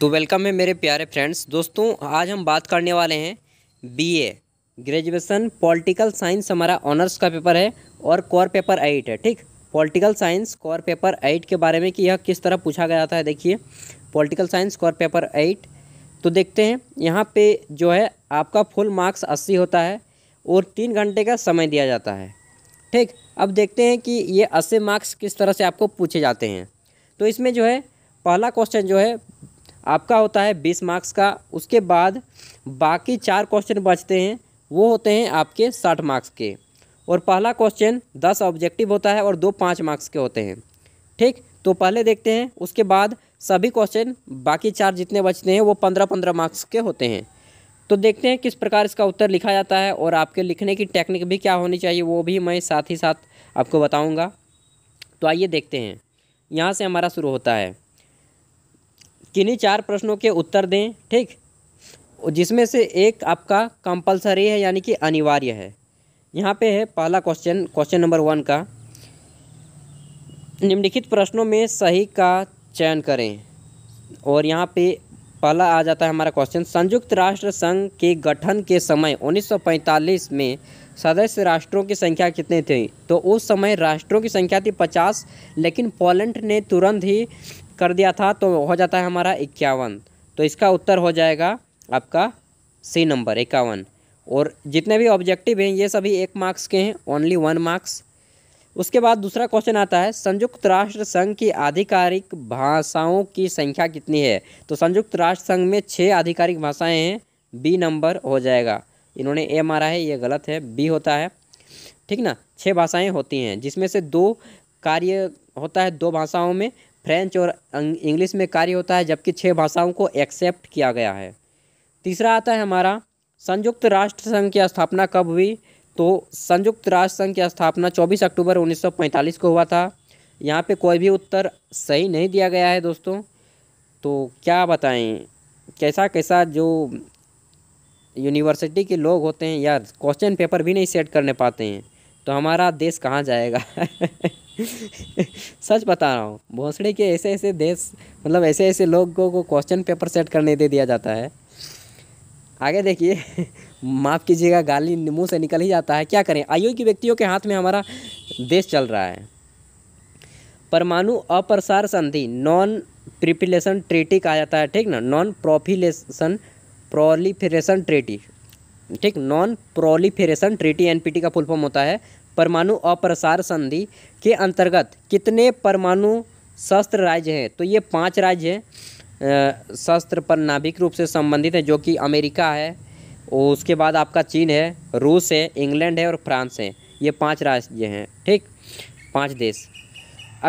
तो वेलकम है मेरे प्यारे फ्रेंड्स दोस्तों आज हम बात करने वाले हैं बीए ग्रेजुएशन पॉलिटिकल साइंस हमारा ऑनर्स का पेपर है और कॉर पेपर एट है ठीक political science core paper eight के बारे में कि यह किस तरह पूछा गया था देखिए political science core paper eight तो देखते हैं यहाँ पे जो है आपका फुल मार्क्स अस्सी होता है और तीन घंटे का समय दिया जाता है ठीक अब देखते हैं कि ये अस्सी मार्क्स किस तरह से आपको पूछे जाते हैं तो इसमें जो है पहला क्वेश्चन जो है आपका होता है बीस मार्क्स का उसके बाद बाकी चार क्वेश्चन बचते हैं वो होते हैं आपके साठ मार्क्स के और पहला क्वेश्चन दस ऑब्जेक्टिव होता है और दो पाँच मार्क्स के होते हैं ठीक तो पहले देखते हैं उसके बाद सभी क्वेश्चन बाकी चार जितने बचते हैं वो पंद्रह पंद्रह मार्क्स के होते हैं तो देखते हैं किस प्रकार इसका उत्तर लिखा जाता है और आपके लिखने की टेक्निक भी क्या होनी चाहिए वो भी मैं साथ ही साथ आपको बताऊँगा तो आइए देखते हैं यहाँ से हमारा शुरू होता है किन्हीं चार प्रश्नों के उत्तर दें ठीक जिसमें से एक आपका कंपलसरी है यानी कि अनिवार्य है यहाँ पे है पहला क्वेश्चन क्वेश्चन नंबर वन का निम्नलिखित प्रश्नों में सही का चयन करें और यहाँ पे पहला आ जाता है हमारा क्वेश्चन संयुक्त राष्ट्र संघ के गठन के समय 1945 में सदस्य राष्ट्रों की संख्या कितने थी तो उस समय राष्ट्रों की संख्या थी 50 लेकिन पोलैंड ने तुरंत ही कर दिया था तो हो जाता है हमारा इक्यावन तो इसका उत्तर हो जाएगा आपका सी नंबर इक्यावन और जितने भी ऑब्जेक्टिव हैं ये सभी एक मार्क्स के हैं ओनली वन मार्क्स उसके बाद दूसरा क्वेश्चन आता है संयुक्त राष्ट्र संघ की आधिकारिक भाषाओं की संख्या कितनी है तो संयुक्त राष्ट्र संघ में छः आधिकारिक भाषाएं हैं बी नंबर हो जाएगा इन्होंने ए मारा है ये गलत है बी होता है ठीक ना छः भाषाएं होती हैं जिसमें से दो कार्य होता है दो भाषाओं में फ्रेंच और इंग्लिश में कार्य होता है जबकि छः भाषाओं को एक्सेप्ट किया गया है तीसरा आता है हमारा संयुक्त राष्ट्र संघ की स्थापना कब हुई तो संयुक्त राष्ट्र संघ की स्थापना 24 अक्टूबर 1945 को हुआ था यहाँ पे कोई भी उत्तर सही नहीं दिया गया है दोस्तों तो क्या बताएं कैसा कैसा जो यूनिवर्सिटी के लोग होते हैं यार क्वेश्चन पेपर भी नहीं सेट करने पाते हैं तो हमारा देश कहाँ जाएगा सच बता रहा हूँ भोसड़े के ऐसे ऐसे देश मतलब ऐसे ऐसे लोगों को क्वेश्चन पेपर सेट करने दे दिया जाता है आगे देखिए माफ़ कीजिएगा गाली मुंह से निकल ही जाता है क्या करें आयु व्यक्तियों के हाथ में हमारा देश चल रहा है परमाणु अप्रसार संधि नॉन प्रिपिलेशन ट्रेटी कहा जाता है ठीक ना नॉन प्रोफिलेशन प्रोलीफेरेशन ट्रेटी ठीक नॉन प्रोलीफेरेशन ट्रेटी एनपीटी का फुल फॉर्म होता है परमाणु अप्रसार संधि के अंतर्गत कितने परमाणु शस्त्र राज्य हैं तो ये पांच राज्य हैं शस्त्र पर नाभिक रूप से संबंधित हैं जो कि अमेरिका है उसके बाद आपका चीन है रूस है इंग्लैंड है और फ्रांस है ये पांच राज्य हैं ठीक पांच देश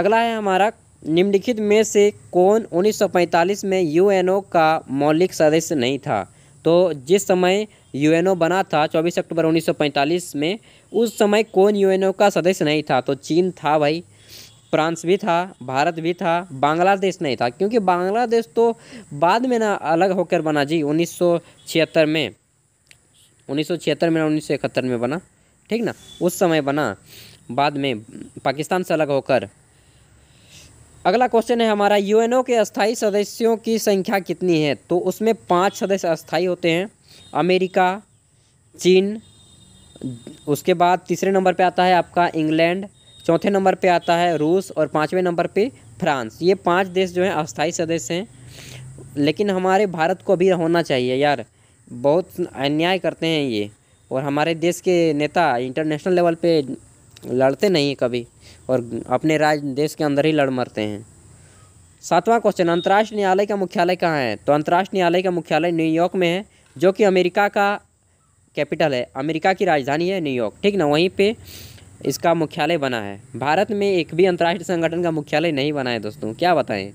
अगला है हमारा निम्नलिखित में से कौन 1945 में यूएनओ का मौलिक सदस्य नहीं था तो जिस समय यूएनओ बना था 24 अक्टूबर 1945 में उस समय कौन यूएनओ का सदस्य नहीं था तो चीन था भाई फ्रांस भी था भारत भी था बांग्लादेश नहीं था क्योंकि बांग्लादेश तो बाद में ना अलग होकर बना जी उन्नीस में उन्नीस में उन्नीस में बना ठीक ना उस समय बना बाद में पाकिस्तान से अलग होकर अगला क्वेश्चन है हमारा यूएनओ के अस्थाई सदस्यों की संख्या कितनी है तो उसमें पाँच सदस्य अस्थाई होते हैं अमेरिका चीन उसके बाद तीसरे नंबर पे आता है आपका इंग्लैंड चौथे नंबर पे आता है रूस और पाँचवें नंबर पे फ्रांस ये पांच देश जो हैं अस्थाई सदस्य हैं लेकिन हमारे भारत को भी होना चाहिए यार बहुत अन्याय करते हैं ये और हमारे देश के नेता इंटरनेशनल लेवल पे लड़ते नहीं कभी और अपने राज्य देश के अंदर ही लड़ मरते हैं सातवां क्वेश्चन अंतर्राष्ट्रीय न्यायालय का मुख्यालय कहाँ है तो अंतर्राष्ट्रीय न्यायालय का मुख्यालय न्यूयॉर्क में है जो कि अमेरिका का कैपिटल है अमेरिका की राजधानी है न्यूयॉर्क ठीक ना वहीं पे इसका मुख्यालय बना है भारत में एक भी अंतर्राष्ट्रीय संगठन का मुख्यालय नहीं बना है दोस्तों क्या बताएं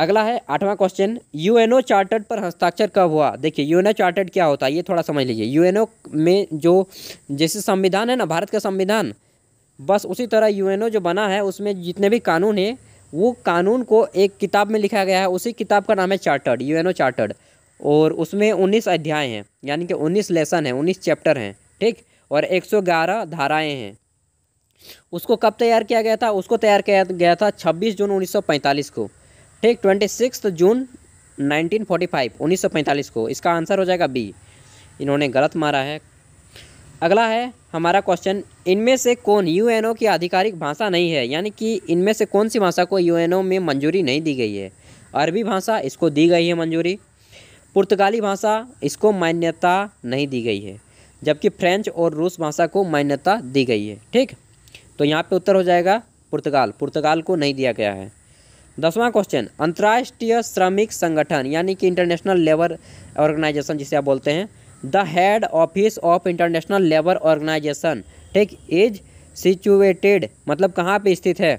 अगला है आठवां क्वेश्चन यूएनओ चार्टर्ड पर हस्ताक्षर कब हुआ देखिए यूएनओ चार्टर्ड क्या होता है ये थोड़ा समझ लीजिए यूएनओ में जो जैसे संविधान है ना भारत का संविधान बस उसी तरह यूएनओ जो बना है उसमें जितने भी कानून हैं वो कानून को एक किताब में लिखा गया है उसी किताब का नाम है चार्टर्ड ओ चार्टर्ड और उसमें उन्नीस अध्याय हैं यानी कि उन्नीस लेसन हैं उन्नीस चैप्टर हैं ठीक और एक सौ ग्यारह धाराएँ हैं उसको कब तैयार किया गया था उसको तैयार किया गया था छब्बीस जून उन्नीस सौ पैंतालीस को ठीक twenty six June nineteen forty five उन्नीस सौ पैंतालीस को इसका आंसर हो जाएगा बी इन्होंने गलत मारा है अगला है हमारा क्वेश्चन इनमें से कौन यूएनओ की आधिकारिक भाषा नहीं है यानी कि इनमें से कौन सी भाषा को यूएनओ में मंजूरी नहीं दी गई है अरबी भाषा इसको दी गई है मंजूरी पुर्तगाली भाषा इसको मान्यता नहीं दी गई है जबकि फ्रेंच और रूस भाषा को मान्यता दी गई है ठीक तो यहाँ पे उत्तर हो जाएगा पुर्तगाल पुर्तगाल को नहीं दिया गया है दसवां क्वेश्चन अंतर्राष्ट्रीय श्रमिक संगठन यानी कि इंटरनेशनल लेबर ऑर्गेनाइजेशन जिसे आप बोलते हैं the head office of international labour organisation ठीक इज सिचुएटेड मतलब कहाँ पे स्थित है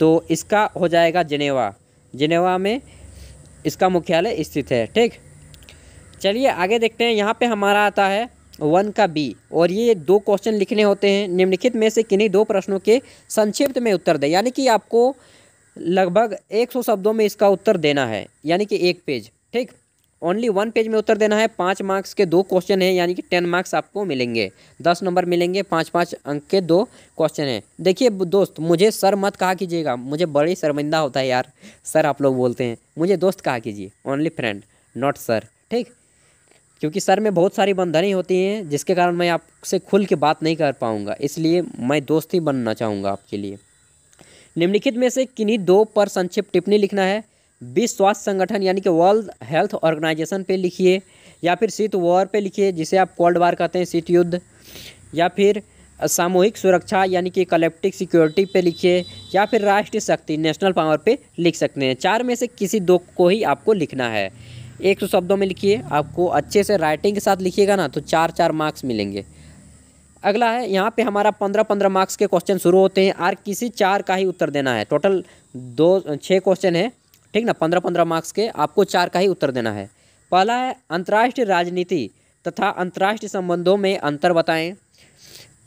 तो इसका हो जाएगा जिनेवा जिनेवा में इसका मुख्यालय स्थित है ठीक चलिए आगे देखते हैं यहाँ पे हमारा आता है वन का बी और ये दो क्वेश्चन लिखने होते हैं निम्नलिखित में से किन्हीं दो प्रश्नों के संक्षिप्त में उत्तर दें यानी कि आपको लगभग 100 शब्दों में इसका उत्तर देना है यानी कि एक पेज ठीक ओनली वन पेज में उत्तर देना है पाँच मार्क्स के दो क्वेश्चन हैं यानी कि टेन मार्क्स आपको मिलेंगे दस नंबर मिलेंगे पाँच पाँच अंक के दो क्वेश्चन हैं देखिए दोस्त मुझे सर मत कहा कीजिएगा मुझे बड़ी शर्मिंदा होता है यार सर आप लोग बोलते हैं मुझे दोस्त कहा कीजिए ओनली फ्रेंड नॉट सर ठीक क्योंकि सर में बहुत सारी बंधनें होती हैं जिसके कारण मैं आपसे खुल के बात नहीं कर पाऊँगा इसलिए मैं दोस्त ही बनना चाहूँगा आपके लिए निम्नलिखित में से किन्हीं दो पर संक्षिप्त टिप्पणी लिखना है विश्व स्वास्थ्य संगठन यानी कि वर्ल्ड हेल्थ ऑर्गेनाइजेशन पे लिखिए या फिर शीत तो वॉर पे लिखिए जिसे आप कोल्ड वार कहते हैं शीत युद्ध या फिर सामूहिक सुरक्षा यानी कि कलेक्टिव सिक्योरिटी पे लिखिए या फिर राष्ट्रीय शक्ति नेशनल पावर पे लिख सकते हैं चार में से किसी दो को ही आपको लिखना है एक सौ तो शब्दों में लिखिए आपको अच्छे से राइटिंग के साथ लिखिएगा ना तो चार चार मार्क्स मिलेंगे अगला है यहाँ पे हमारा पंद्रह पंद्रह मार्क्स के क्वेश्चन शुरू होते हैं आर किसी चार का ही उत्तर देना है टोटल दो छः क्वेश्चन है ठीक ना पंद्रह पंद्रह मार्क्स के आपको चार का ही उत्तर देना है पहला है अंतर्राष्ट्रीय राजनीति तथा अंतर्राष्ट्रीय संबंधों में अंतर बताएं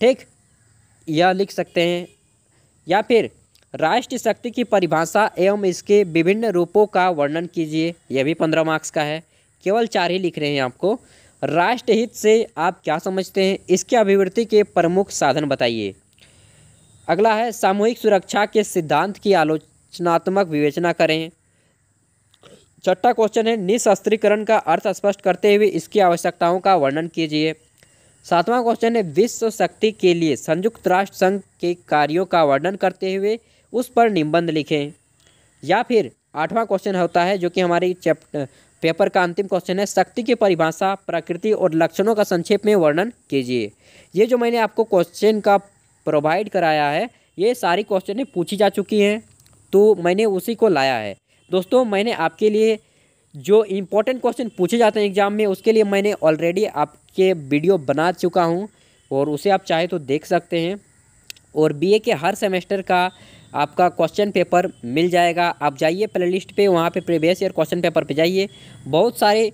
ठीक यह लिख सकते हैं या फिर राष्ट्रीय शक्ति की परिभाषा एवं इसके विभिन्न रूपों का वर्णन कीजिए यह भी पंद्रह मार्क्स का है केवल चार ही लिख रहे हैं आपको राष्ट्रहित से आप क्या समझते हैं इसके अभिवृत्ति के प्रमुख साधन बताइए अगला है सामूहिक सुरक्षा के सिद्धांत की आलोचनात्मक विवेचना करें छठा क्वेश्चन है निशस्त्रीकरण का अर्थ स्पष्ट करते हुए इसकी आवश्यकताओं का वर्णन कीजिए सातवां क्वेश्चन है विश्व शक्ति के लिए संयुक्त राष्ट्र संघ के कार्यों का वर्णन करते हुए उस पर निबंध लिखें या फिर आठवां क्वेश्चन होता है जो कि हमारी चैप्टर पेपर का अंतिम क्वेश्चन है शक्ति की परिभाषा प्रकृति और लक्षणों का संक्षेप में वर्णन कीजिए ये जो मैंने आपको क्वेश्चन का प्रोवाइड कराया है ये सारी क्वेश्चनें पूछी जा चुकी हैं तो मैंने उसी को लाया है दोस्तों मैंने आपके लिए जो इम्पोर्टेंट क्वेश्चन पूछे जाते हैं एग्जाम में उसके लिए मैंने ऑलरेडी आपके वीडियो बना चुका हूँ और उसे आप चाहे तो देख सकते हैं और बीए के हर सेमेस्टर का आपका क्वेश्चन पेपर मिल जाएगा आप जाइए प्ले लिस्ट पर वहाँ पर प्रीवियस ईयर क्वेश्चन पेपर पर जाइए बहुत सारे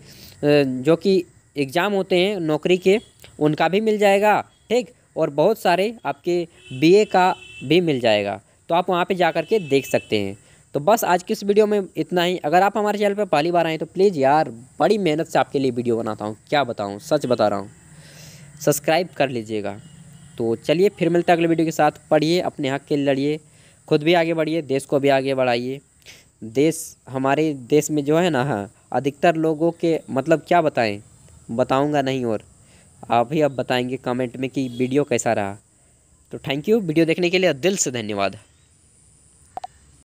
जो कि एग्ज़ाम होते हैं नौकरी के उनका भी मिल जाएगा ठीक और बहुत सारे आपके बीए का भी मिल जाएगा तो आप वहाँ पे जा कर के देख सकते हैं तो बस आज की इस वीडियो में इतना ही अगर आप हमारे चैनल पर पहली बार आएँ तो प्लीज़ यार बड़ी मेहनत से आपके लिए वीडियो बनाता हूँ क्या बताऊँ सच बता रहा हूँ सब्सक्राइब कर लीजिएगा तो चलिए फिर मिलते हैं अगले वीडियो के साथ पढ़िए अपने हक के लड़िए खुद भी आगे बढ़िए देश को भी आगे बढ़ाइए देश हमारे देश में जो है ना हाँ अधिकतर लोगों के मतलब क्या बताएं बताऊंगा नहीं और आप ही अब बताएंगे कमेंट में कि वीडियो कैसा रहा तो थैंक यू वीडियो देखने के लिए दिल से धन्यवाद